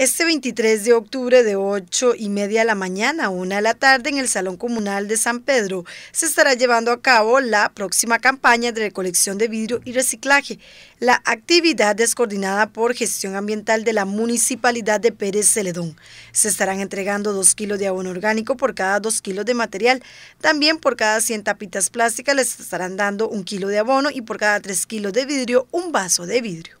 este 23 de octubre de 8 y media de la mañana a 1 de la tarde en el Salón Comunal de San Pedro se estará llevando a cabo la próxima campaña de recolección de vidrio y reciclaje. La actividad es coordinada por Gestión Ambiental de la Municipalidad de Pérez Celedón. Se estarán entregando 2 kilos de abono orgánico por cada 2 kilos de material. También por cada 100 tapitas plásticas les estarán dando un kilo de abono y por cada 3 kilos de vidrio un vaso de vidrio.